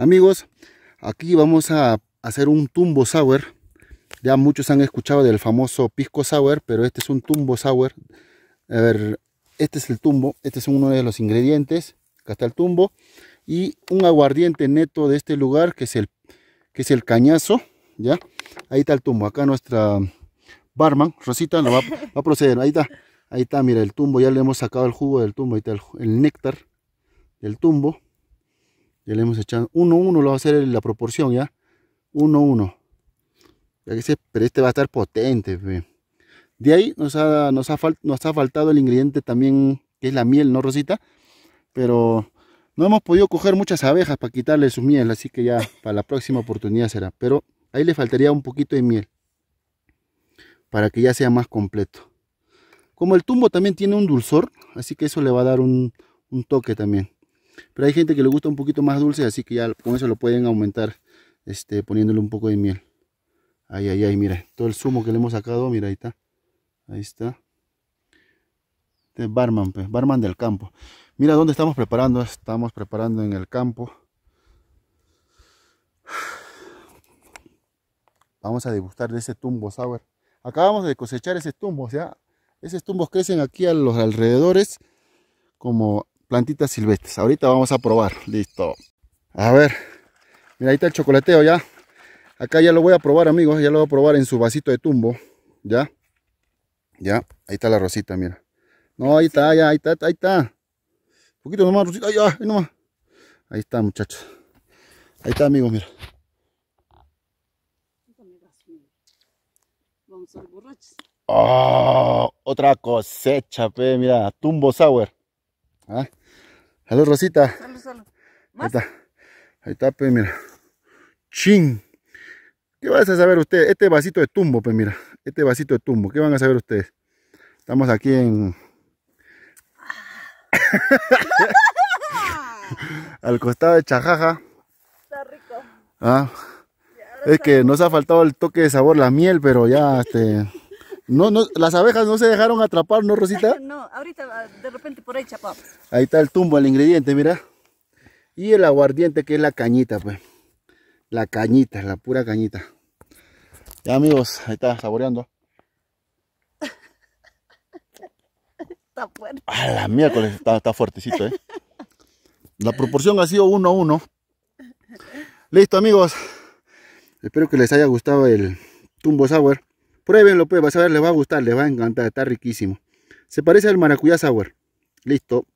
Amigos, aquí vamos a hacer un tumbo sour. Ya muchos han escuchado del famoso pisco sour, pero este es un tumbo sour. A ver, este es el tumbo, este es uno de los ingredientes. Acá está el tumbo. Y un aguardiente neto de este lugar, que es el, que es el cañazo. ¿Ya? Ahí está el tumbo. Acá nuestra barman, Rosita, va, a proceder. Ahí está, ahí está, mira el tumbo. Ya le hemos sacado el jugo del tumbo. Ahí está el néctar del tumbo. Ya le hemos echado 1, 1 lo va a hacer la proporción, ¿ya? 1, 1. Ya que pero este va a estar potente. De ahí nos ha, nos, ha faltado el ingrediente también, que es la miel, ¿no, Rosita? Pero no hemos podido coger muchas abejas para quitarle su miel, así que ya para la próxima oportunidad será. Pero ahí le faltaría un poquito de miel para que ya sea más completo. Como el tumbo también tiene un dulzor, así que eso le va a dar un toque también. Pero hay gente que le gusta un poquito más dulce, así que ya con eso lo pueden aumentar este, poniéndole un poco de miel. Ay, ay, ay, mira, todo el zumo que le hemos sacado, mira, ahí está. Ahí está. Este es barman, pues, barman del campo. Mira dónde estamos preparando, estamos preparando en el campo. Vamos a degustar de ese tumbo sour. Acabamos de cosechar ese tumbo, o sea, esos tumbos crecen aquí a los alrededores como plantitas silvestres. Ahorita vamos a probar. Listo. A ver. Mira, ahí está el chocolateo ya. Acá ya lo voy a probar, amigos. Ya lo voy a probar en su vasito de tumbo. Ya. Ya. Ahí está la rosita, mira. No, ahí está, ya, ahí está, ahí está. Un poquito nomás, rosita. Ahí, está, muchachos. Ahí está, amigos, mira. Vamos ah, otra cosecha, pe, mira, tumbo sour. ¿Ah? Salud, Rosita. Ahí está. Ahí está, pues mira. Chin. ¿Qué van a saber ustedes? Este vasito de tumbo, pues mira. Este vasito de tumbo. ¿Qué van a saber ustedes? Estamos aquí en... Al costado de Chajaja. Está rico. Ah. Es que nos ha faltado el toque de sabor, la miel, pero ya este... No, no, las abejas no se dejaron atrapar, ¿no, Rosita? no, ahorita ah, de repente por ahí chapamos. Ahí está el tumbo, el ingrediente, mira. Y el aguardiente que es la cañita, pues. La cañita, la pura cañita. Ya, amigos, ahí está, saboreando. está fuerte. A la miércoles, está, fuertecito, ¿eh? La proporción ha sido uno a 1. Listo, amigos. Espero que les haya gustado el tumbo sour. Pruébenlo, pues, a ver, les va a gustar, les va a encantar, está riquísimo. Se parece al maracuyá sour. Listo.